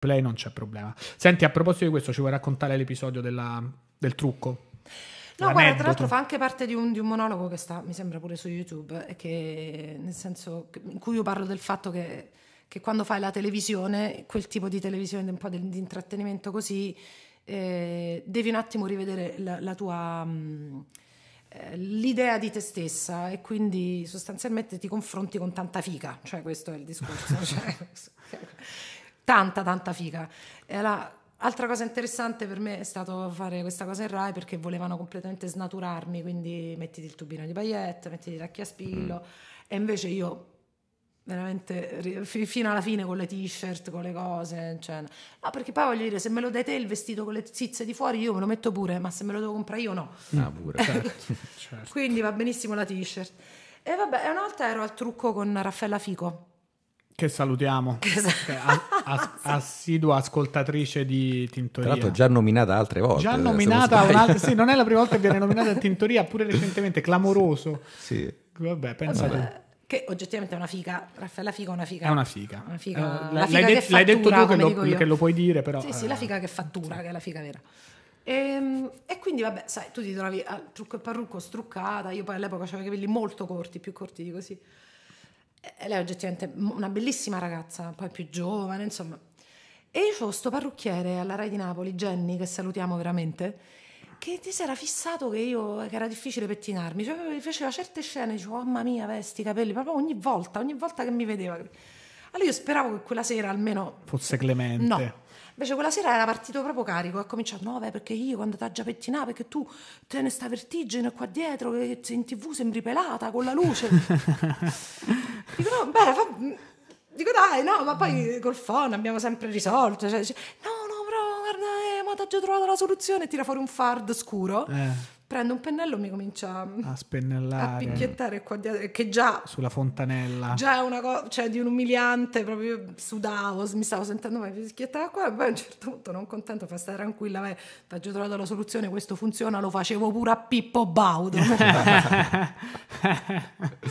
play non c'è problema. Senti, a proposito di questo, ci vuoi raccontare l'episodio della, del trucco? No, guarda, tra l'altro fa anche parte di un, di un, monologo che sta, mi sembra, pure su YouTube, e che, nel senso, in cui io parlo del fatto che, che quando fai la televisione, quel tipo di televisione, un po' di, di intrattenimento così, eh, devi un attimo rivedere la, la tua... Mh, mm, eh, l'idea di te stessa e quindi sostanzialmente ti confronti con tanta fica, cioè questo è il discorso. cioè, tanta, tanta figa. Era... Altra cosa interessante per me è stato fare questa cosa in Rai perché volevano completamente snaturarmi, quindi mettiti il tubino di paillette, mettiti la tacchi a spillo, mm. e invece io veramente fino alla fine con le t-shirt, con le cose, cioè. no, perché poi voglio dire, se me lo dai te il vestito con le zizze di fuori io me lo metto pure, ma se me lo devo comprare io no. Ah, pure, certo. Quindi va benissimo la t-shirt. E vabbè, una volta ero al trucco con Raffaella Fico che salutiamo, che sal- cioè, a- a- assidua ascoltatrice di Tintoria. Tra l'altro già nominata altre volte. Già eh, nominata un'altra, sì, non è la prima volta che viene nominata a Tintoria, pure recentemente, clamoroso. Sì. Vabbè, pensa Vabbè. Che oggettivamente è una figa, Raffaella Figa è una figa. È una figa. Una figa, uh, l'hai, figa de- fattura, l'hai, detto tu che lo, che lo, puoi dire, però. Sì, sì, eh, la figa che fattura, sì. che è la figa vera. E, ehm, e, quindi, vabbè, sai, tu ti trovi a trucco e parrucco struccata. Io poi all'epoca avevo i capelli molto corti, più corti di così. Eh, lei è oggettivamente una bellissima ragazza, poi più giovane, insomma. E io ho sto parrucchiere alla Rai di Napoli, Jenny, che salutiamo veramente, che ti si era fissato che, io, che era difficile pettinarmi, cioè mi faceva certe scene, dicevo, oh, mamma mia, vesti, capelli, proprio ogni volta, ogni volta che mi vedeva. Allora io speravo che quella sera almeno... Fosse clemente. No. Invece quella sera era partito proprio carico, ha cominciato, no beh, perché io quando ti già pettinato, perché tu te ne sta vertigine qua dietro, che in tv sembri pelata con la luce. dico no, beh, fa... dico dai, no, ma poi col phone abbiamo sempre risolto, cioè, dice, cioè, no, no, però guarda, eh, ma ti ho già trovato la soluzione, tira fuori un fard scuro. Eh prendo un pennello e mi comincio a spennellare, a picchiettare qua dietro, che già... Sulla fontanella. Già è una cosa, cioè di un umiliante, proprio sudavo, mi stavo sentendo mai picchiettare qua e poi a un certo punto non contento, fa stare tranquilla, beh, ti ho trovato la soluzione, questo funziona, lo facevo pure a Pippo Baudo.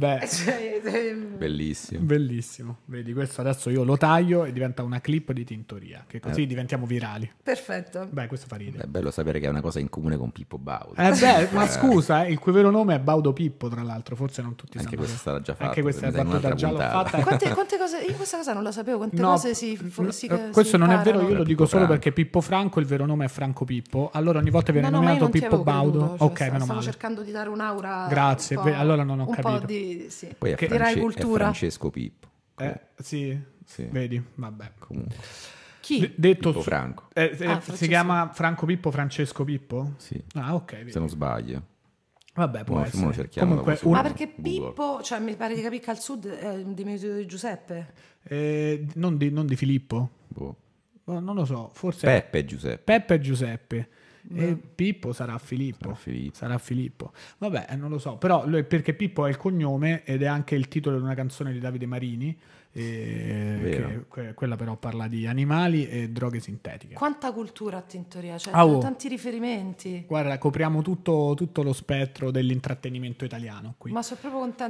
Beh, eh, cioè, ehm, bellissimo. Bellissimo. Vedi, questo adesso io lo taglio e diventa una clip di Tintoria, che così eh. diventiamo virali. Perfetto. Beh, questo fa ridere. È bello sapere che è una cosa in comune con Pippo Baudo. Eh beh, eh. ma scusa, eh, il cui vero nome è Baudo Pippo, tra l'altro, forse non tutti Anche sanno. Anche questa sarà già fatta. Anche questa è battuta già l'ho fatta. Quante, quante, cose, io questa cosa non la sapevo, quante no, cose si, no, si Questo si non imparano. è vero, io lo dico Franco. solo perché Pippo Franco, il vero nome è Franco Pippo, allora ogni volta viene no, nominato Pippo Baudo. Creduto, cioè, ok, meno male. Stavo cercando di dare un'aura Grazie, allora non ho capito. Sì, Poi che Franci- cultura. Francesco Pippo. Eh, sì. sì. vedi, vabbè. Comunque. Chi? D- detto Pippo Franco. Eh, eh, ah, si chiama Franco Pippo Francesco Pippo? Sì. Ah, ok. Vedi. Se non sbaglio. Vabbè, poi no, Comunque, un... Ma perché Pippo, cioè mi pare di capire che al sud è un diminutivo di Giuseppe? Eh, non, di, non, di, Filippo? Boh. boh non lo so, forse... Peppe Giuseppe. Peppe e Giuseppe. E eh, mm. Pippo sarà Filippo. sarà Filippo. Sarà Filippo. Vabbè, eh, non lo so. Però perché Pippo è il cognome ed è anche il titolo di una canzone di Davide Marini. Eh, che, que, quella però parla di animali e droghe sintetiche. Quanta cultura a Tintoria, cioè ah, oh. tanti riferimenti. Guarda, copriamo tutto, tutto lo spettro dell'intrattenimento italiano qui. Ma sono proprio contenta.